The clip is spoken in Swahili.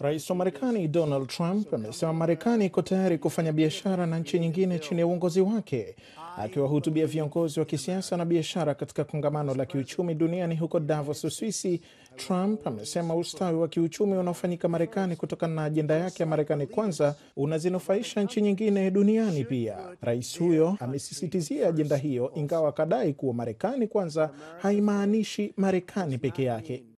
Rais wa Marekani Donald Trump amesema Marekani iko tayari kufanya biashara na nchi nyingine chini ya uongozi wake. Akiwahutubia viongozi wa kisiasa na biashara katika kongamano la kiuchumi duniani huko Davos, Uswisi, Trump amesema ustawi wa kiuchumi unaofanyika Marekani kutokana na ajenda yake ya Marekani kwanza unazinufaisha nchi nyingine duniani pia. Rais huyo amesisitizia ajenda hiyo, ingawa akadai kuwa Marekani kwanza haimaanishi Marekani peke yake.